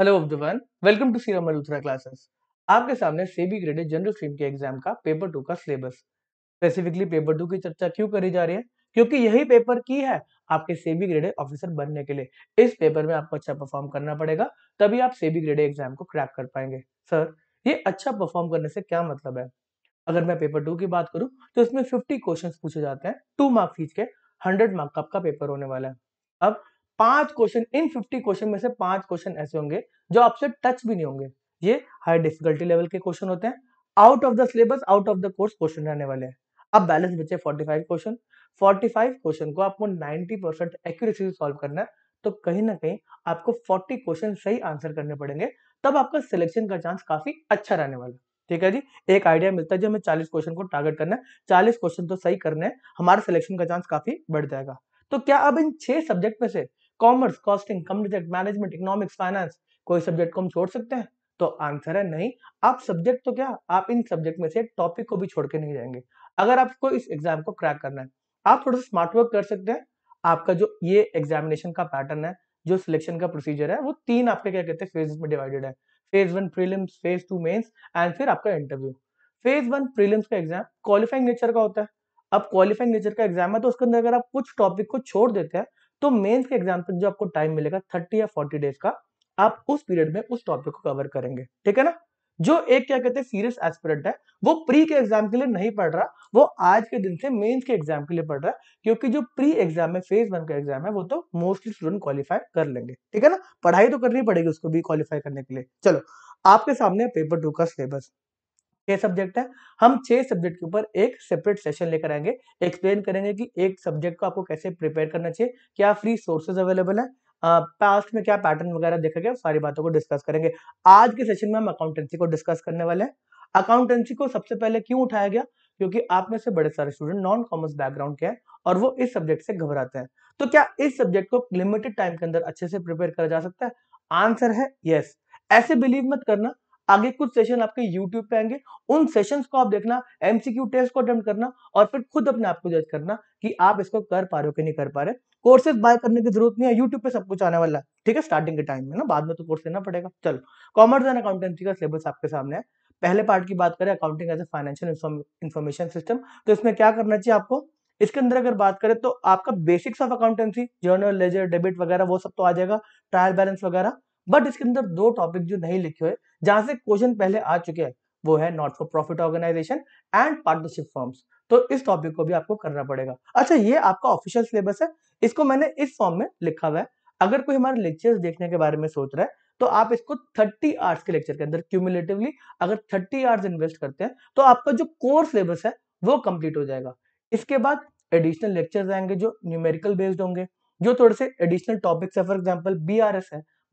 hello Abdul welcome to सीरा मलूथरा classes आपके सामने सेबी ग्रेडेड जनरल स्ट्रीम के एग्जाम का पेपर टू का सिलेबस स्पेसिफिकली पेपर टू की चर्चा क्यों करी जा रही है क्योंकि यही पेपर की है आपके सेबी ग्रेडेड ऑफिसर बनने के लिए इस पेपर में आपको अच्छा परफॉर्म करना पड़ेगा तभी आप सेबी ग्रेडेड एग्जाम को क्रैक कर पाएंगे सर ये अच्छा परफॉर्म करने से क्या मतलब है अगर मैं पेपर टू की बात करूँ तो इसमें फिफ्टी क्वेश्चन पूछे जाते हैं टू मार्क्स खींच के हंड्रेड मार्क का आपका पेपर होने वाला है अब पांच क्वेश्चन इन फिफ्टी क्वेश्चन में से पांच क्वेश्चन ऐसे होंगे जो आपसे टच भी नहीं होंगे ये हाई डिफिकल्टी लेवल के क्वेश्चन होते हैं out of the syllabus out of the course question रहने वाले हैं अब बैलेंस बचे 45 क्वेश्चन 45 क्वेश्चन को आपको 90 परसेंट एक्यूरेसी से सॉल्व करना है तो कहीं ना कहीं आपको 40 क्वेश्चन सही आंसर करने पड़ेंगे तब आपका सिलेक्शन का चांस काफी अच्छा रहने वाला है ठीक है जी एक आइडिया मिलता है जो हमें 40 क्वेश्चन को टारगेट करना है 40 क्वेश्चन तो सही करने हैं हमारा सिलेक्शन का चांस काफी बढ़ जाएगा तो क्या अब इन छह सब्जेक्ट में से commerce costing communicate management economics finance कोई सब्जेक्ट को हम छोड़ सकते हैं तो आंसर है नहीं आप सब्जेक्ट तो क्या आप इन सब्जेक्ट में से टॉपिक को भी छोड़ के नहीं जाएंगे अगर आपको इस एग्जाम को क्रैक करना है आप थोड़ा सा स्मार्ट वर्क कर सकते हैं आपका जो ये एग्जामिनेशन का पैटर्न है जो सिलेक्शन का प्रोसीजर है वो तीन आपके क्या कहते हैं फेज में डिवाइडेड है phase one prelims phase two mains and फिर आपका इंटरव्यू फेज वन प्रीलिम्स का एग्जाम क्वालिफाइंग नेचर का होता है अब क्वालिफाइंग नेचर का एग्जाम है तो उसके अंदर अगर आप कुछ टॉपिक को छोड़ देते हैं तो मेंस के एग्जाम तक जो आपको टाइम मिलेगा थर्टी या फोर्टी डेज का आप उस पीरियड में उस टॉपिक को कवर करेंगे ठीक है ना जो एक क्या कहते हैं सीरियस एस्पिरेंट है वो प्री के एग्जाम के लिए नहीं पढ़ रहा वो आज के दिन से मेंस के एग्जाम के लिए पढ़ रहा है क्योंकि जो प्री एग्जाम है फेज वन का एग्जाम है वो तो मोस्टली स्टूडेंट क्वालिफाई कर लेंगे ठीक है ना पढ़ाई तो करनी पड़ेगी उसको भी क्वालिफाई करने के लिए चलो आपके सामने पेपर टू का सिलेबस छह सब्जेक्ट है हम छह सब्जेक्ट के ऊपर एक सेपरेट सेशन लेकर आएंगे एक्सप्लेन करेंगे कि एक सब्जेक्ट को आपको कैसे प्रिपेयर करना चाहिए क्या फ्री सोर्सेज अवेलेबल है पास्ट में क्या पैटर्न वगैरह देखा गया सारी बातों को डिस्कस करेंगे आज के सेशन में हम अकाउंटेंसी को डिस्कस करने वाले हैं अकाउंटेंसी को सबसे पहले क्यों उठाया गया क्योंकि आप में से बड़े सारे स्टूडेंट नॉन कॉमर्स बैकग्राउंड के हैं और वो इस सब्जेक्ट से घबराते हैं तो क्या इस सब्जेक्ट को लिमिटेड टाइम के अंदर अच्छे से प्रिपेयर करा जा सकता है आंसर है यस ऐसे बिलीव मत करना आगे कुछ सेशन आपके यूट्यूब पे आएंगे उन सेशन को आप देखना एमसीक्यू टेस्ट को अटेम्प्ट करना और फिर खुद अपने आप को जज करना कि आप इसको कर पा रहे हो कि नहीं कर पा रहे कोर्सेज बाय करने की जरूरत नहीं है यूट्यूब पे सब कुछ आने वाला है ठीक है स्टार्टिंग के टाइम में ना बाद में तो कोर्स लेना पड़ेगा चलो कॉमर्स एंड अकाउंटेंसी का सिलेबस आपके सामने है पहले पार्ट की बात करें accounting as a financial information system तो इसमें क्या करना चाहिए आपको इसके अंदर अगर बात करें तो आपका basics of accountancy journal ledger debit वगैरह वो सब तो आ जाएगा ट्रायल बैलेंस वगैरह बट इसके अंदर दो टॉपिक जो नहीं लिखे हुए जहां से क्वेश्चन पहले आ चुके हैं वो है not for profit organisation and partnership forms तो इस टॉपिक को भी आपको करना पड़ेगा अच्छा ये आपका ऑफिशियल सिलेबस है इसको मैंने इस फॉर्म में लिखा हुआ है अगर कोई हमारे लेक्चर्स देखने के बारे में सोच रहा है तो आप इसको 30 आवर्स के लेक्चर के अंदर क्यूमुलेटिवली अगर 30 आवर्स इन्वेस्ट करते हैं तो आपका जो कोर सिलेबस है वो कंप्लीट हो जाएगा इसके बाद एडिशनल लेक्चर्स आएंगे जो न्यूमेरिकल बेस्ड होंगे जो थोड़े से एडिशनल टॉपिक्स है फॉर एग्जाम्पल बी है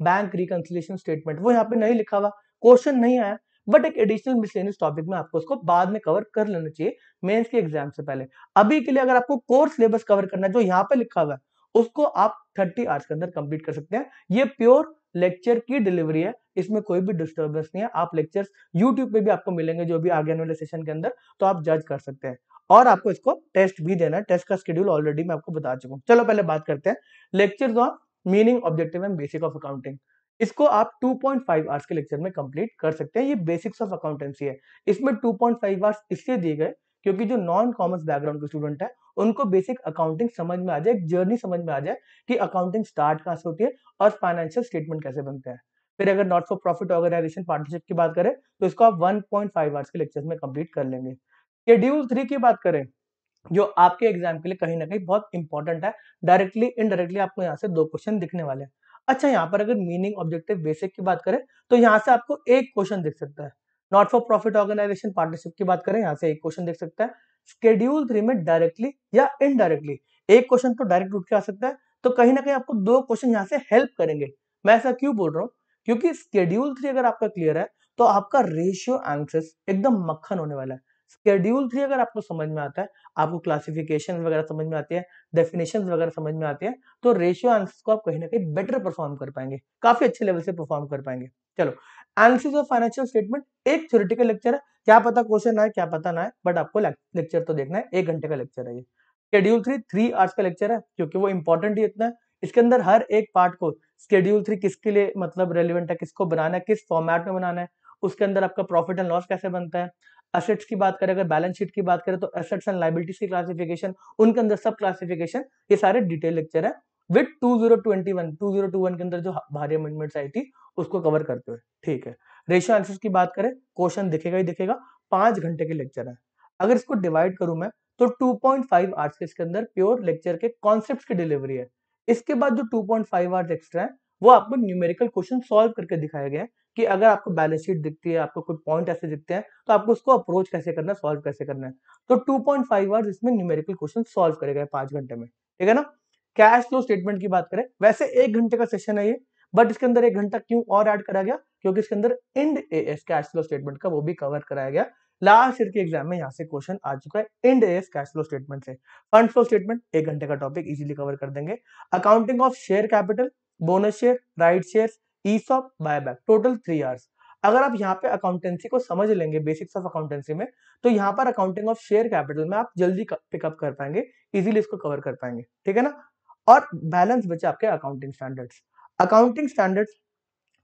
बैंक रिकंसिलेशन स्टेटमेंट वो यहाँ पे नहीं लिखा हुआ क्वेश्चन नहीं आया बट एक एडिशनल मिसलेनियस टॉपिक में आपको उसको बाद में कवर कर लेना चाहिए मेंस के एग्जाम से पहले अभी के लिए अगर आपको कोर सिलेबस कवर करना है जो यहाँ पे लिखा हुआ है उसको आप थर्टी आवर्स के अंदर कंप्लीट कर सकते हैं ये प्योर लेक्चर की डिलीवरी है इसमें कोई भी डिस्टर्बेंस नहीं है आप लेक्चर्स यूट्यूब पे भी आपको मिलेंगे जो भी आगे आने वाले सेशन के अंदर तो आप जज कर सकते हैं और आपको इसको टेस्ट भी देना है टेस्ट का स्केड्यूल ऑलरेडी मैं आपको बता चुका हूँ चलो पहले बात करते हैं lectures on meaning objective and basic of accounting इसको आप 2.5 पॉइंट आवर्स के लेक्चर में कंप्लीट कर सकते हैं ये बेसिक्स ऑफ अकाउंटेंसी है इसमें 2.5 पॉइंट आवर्स इसलिए दिए गए क्योंकि जो नॉन कॉमर्स बैकग्राउंड के स्टूडेंट है उनको बेसिक अकाउंटिंग समझ में आ जाए जर्नी समझ में आ जाए कि अकाउंटिंग स्टार्ट कहाँ से होती है और फाइनेंशियल स्टेटमेंट कैसे बनते हैं फिर अगर not for profit organisation partnership की बात करें तो इसको आप 1.5 आवर्स के लेक्चर में कंप्लीट कर लेंगे शेड्यूल थ्री की बात करें जो आपके एग्जाम के लिए कहीं ना कहीं बहुत इंपॉर्टेंट है डायरेक्टली इनडायरेक्टली आपको यहाँ से दो क्वेश्चन दिखने वाले हैं अच्छा यहाँ पर अगर मीनिंग ऑब्जेक्टिव बेसिक की बात करें तो यहाँ से आपको एक क्वेश्चन दिख सकता है not for profit organisation partnership की बात करें यहाँ से एक क्वेश्चन देख सकता है स्केड्यूल थ्री में डायरेक्टली या इनडायरेक्टली एक क्वेश्चन तो डायरेक्ट उठ के आ सकता है तो कहीं ना कहीं आपको दो क्वेश्चन यहाँ से हेल्प करेंगे मैं ऐसा क्यों बोल रहा हूँ क्योंकि स्केड्यूल थ्री अगर आपका क्लियर है तो आपका रेशियो आंसर एकदम मक्खन होने वाला है स्केड्यूल थ्री अगर आपको समझ में आता है आपको क्लासिफिकेशन वगैरह समझ में आती है डेफिनेशन वगैरह समझ में आती है तो रेशियो आंसर को आप कहीं ना कहीं बेटर परफॉर्म कर पाएंगे काफी अच्छे लेवल से परफॉर्म कर पाएंगे चलो एनालिसिस ऑफ फाइनेंशियल स्टेटमेंट एक थ्योरिटिकल लेक्चर है क्या पता क्वेश्चन आए क्या पता ना है बट आपको लेक्चर तो देखना है एक घंटे का लेक्चर है ये स्केड्यूल थ्री थ्री आवर्स का लेक्चर है क्योंकि वो इंपॉर्टेंट ही इतना है इसके अंदर हर एक पार्ट को स्केड्यूल थ्री किसके लिए मतलब रेलिवेंट है किसको बनाना है किस फॉर्मेट में बनाना है उसके अंदर आपका प्रॉफिट एंड लॉस कैसे बनता है असेट्स की बात करें अगर बैलेंस शीट की बात करें तो असेट्स एंड लाइबिलिटीज की क्लासिफिकेशन उनके अंदर सब क्लासिफिकेशन ये सारे डिटेल लेक्चर है विद 2021 2021 के अंदर जो भारी अमेंडमेंट्स आई थी उसको कवर करते हुए ठीक है रेशियो आंसर्स की बात करें क्वेश्चन दिखेगा ही दिखेगा पांच घंटे के लेक्चर है अगर इसको डिवाइड करूं मैं तो 2.5 पॉइंट आवर्स के इसके अंदर प्योर लेक्चर के कॉन्सेप्ट की डिलीवरी है इसके बाद जो 2.5 पॉइंट आवर्स एक्स्ट्रा है वो आपको न्यूमेरिकल क्वेश्चन सॉल्व करके दिखाया गया है कि अगर आपको बैलेंस शीट दिखती है आपको कोई पॉइंट ऐसे दिखते हैं तो आपको उसको अप्रोच कैसे करना है सॉल्व कैसे करना है तो टू पॉइंट फाइव आवर्स इसमें न्यूमेरिकल क्वेश्चन सॉल्व करे गए पांच घंटे में ठीक है ना कैश फ्लो स्टेटमेंट की बात करें वैसे एक घंटे का सेशन है ये बट इसके अंदर एक घंटा क्यों और ऐड करा गया क्योंकि इसके अंदर and A S cash flow statement का वो भी कवर कराया गया लास्ट ईयर के एग्जाम में यहाँ से क्वेश्चन आ चुका है and S cash flow statement से फंड फ्लो स्टेटमेंट एक घंटे का टॉपिक इजीली कवर कर देंगे accounting of share capital bonus share right share ESOP buyback total three hours अगर आप यहाँ पे अकाउंटेंसी को समझ लेंगे बेसिक्स ऑफ अकाउंटेंसी में तो यहाँ पर अकाउंटिंग ऑफ शेयर कैपिटल में आप जल्दी पिकअप कर पाएंगे इजीली इसको कवर कर पाएंगे ठीक है ना और बैलेंस बचे आपके अकाउंटिंग स्टैंडर्ड्स अकाउंटिंग स्टैंडर्ड्स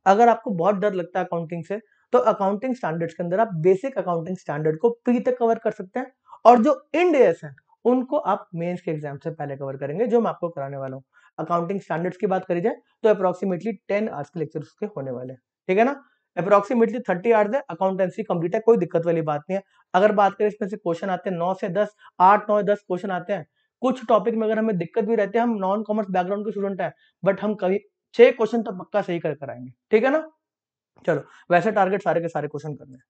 अगर आपको बहुत डर लगता है अकाउंटिंग से तो अकाउंटिंग स्टैंडर्ड्स के अंदर आप बेसिक अकाउंटिंग स्टैंडर्ड को प्री तक कवर कर सकते हैं और जो इंड है उनको आप मेन्स के एग्जाम से पहले कवर करेंगे जो मैं आपको कराने वाला हूँ अकाउंटिंग स्टैंडर्ड्स की बात करी जाए तो अप्रॉक्सीमेटली टेन आवर्स के लेक्चर उसके होने वाले हैं ठीक है ना अप्रॉक्सीमेटली थर्टी आवर्स है अकाउंटेंसी कंप्लीट है कोई दिक्कत वाली बात नहीं है अगर बात करें इसमें से क्वेश्चन आते हैं नौ से दस आठ नौ दस क्वेश्चन आते हैं कुछ टॉपिक में अगर हमें दिक्कत भी रहती है हम नॉन कॉमर्स बैकग्राउंड के स्टूडेंट हैं बट हम कभी छह क्वेश्चन तो पक्का सही कर कराएंगे ठीक है ना चलो वैसे टारगेट सारे के सारे क्वेश्चन करने हैं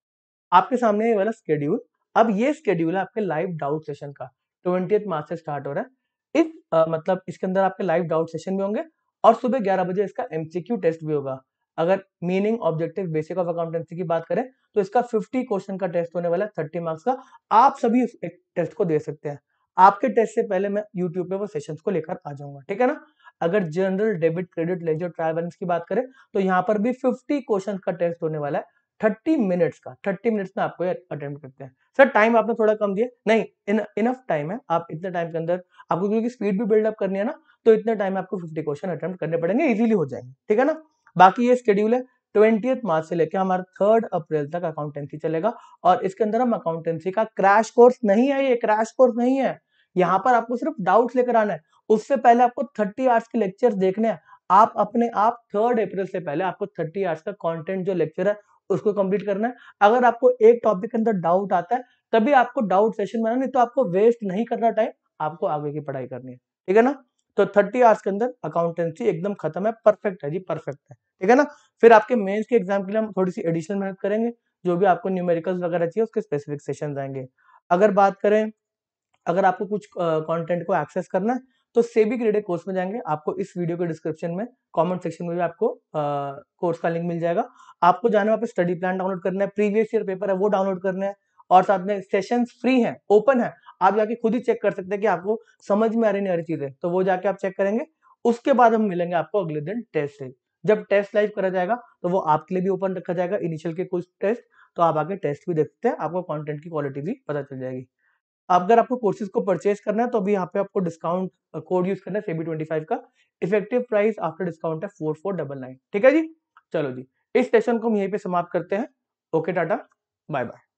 आपके सामने ये वाला स्केड्यूल अब ये स्केड्यूल है आपके लाइव डाउट सेशन का ट्वेंटी मार्च से स्टार्ट हो रहा है इस आ, मतलब इसके अंदर आपके लाइव डाउट सेशन भी होंगे और सुबह ग्यारह बजे इसका एमसीक्यू टेस्ट भी होगा अगर meaning objective basic of accountancy की बात करें तो इसका 50 क्वेश्चन का टेस्ट होने वाला है थर्टी मार्क्स का आप सभी टेस्ट को दे सकते हैं आपके टेस्ट से पहले मैं यूट्यूब पे वो सेशन को लेकर आ जाऊंगा ठीक है ना अगर journal debit credit ledger trial balance की बात करें तो यहाँ पर भी 50 क्वेश्चन का टेस्ट होने वाला है थर्टी मिनट्स का थर्टी मिनट्स में आपको अटेम्प्ट करते हैं सर टाइम आपने थोड़ा कम दिया नहीं इन इनफ टाइम है आप इतने टाइम के अंदर आपको क्योंकि स्पीड भी बिल्डअप करनी है ना तो इतने टाइम में आपको फिफ्टी क्वेश्चन अटेम्प्ट करने पड़ेंगे इजिली हो जाएंगे ठीक है ना बाकी ये स्केड्यूल है ट्वेंटी मार्च से लेकर हमारा थर्ड अप्रैल तक अकाउंटेंसी चलेगा और इसके अंदर हम अकाउंटेंसी का क्रैश कोर्स नहीं है ये क्रैश कोर्स नहीं है यहाँ पर आपको सिर्फ डाउट लेकर आना है उससे पहले आपको थर्टी आवर्स के लेक्चर देखने हैं आप अपने आप थर्ड अप्रैल से पहले आपको थर्टी आवर्स का कंटेंट जो लेक्चर है उसको कंप्लीट करना है अगर आपको एक टॉपिक के अंदर डाउट आता है तभी आपको डाउट सेशन बनाना नहीं तो आपको वेस्ट नहीं करना टाइम आपको आगे की पढ़ाई करनी है ठीक है ना तो थर्टी आवर्स के अंदर अकाउंटेंसी एकदम खत्म है परफेक्ट है जी परफेक्ट है ठीक है ना फिर आपके मेन्स के एग्जाम के लिए हम थोड़ी सी एडिशनल मेहनत करेंगे जो भी आपको न्यूमेरिकल वगैरह चाहिए उसके स्पेसिफिक सेशन आएंगे अगर बात करें अगर आपको कुछ कंटेंट को एक्सेस करना है तो सेबी ग्रेडेड कोर्स में जाएंगे आपको इस वीडियो के डिस्क्रिप्शन में कमेंट सेक्शन में भी आपको आ, कोर्स का लिंक मिल जाएगा आपको जाना है वहाँ पे स्टडी प्लान डाउनलोड करना है प्रीवियस ईयर पेपर है वो डाउनलोड करना है और साथ में सेशन फ्री है ओपन है आप जाके खुद ही चेक कर सकते हैं कि आपको समझ में आ रही नहीं हर चीजें तो वो जाके आप चेक करेंगे उसके बाद हम मिलेंगे आपको अगले दिन टेस्ट से जब टेस्ट लाइव करा जाएगा तो वो आपके लिए भी ओपन रखा जाएगा इनिशियल के कुछ टेस्ट तो आप आगे टेस्ट भी देख सकते हैं आपको कंटेंट की क्वालिटी भी पता चल जाएगी आप अगर आपको कोर्सेज को परचेज करना है तो अभी यहाँ पे आपको डिस्काउंट कोड यूज करना है सेबी ट्वेंटी फाइव का इफेक्टिव प्राइस आफ्टर डिस्काउंट है फोर फोर डबल नाइन ठीक है जी चलो जी इस सेशन को हम यहीं पे समाप्त करते हैं ओके टाटा बाय बाय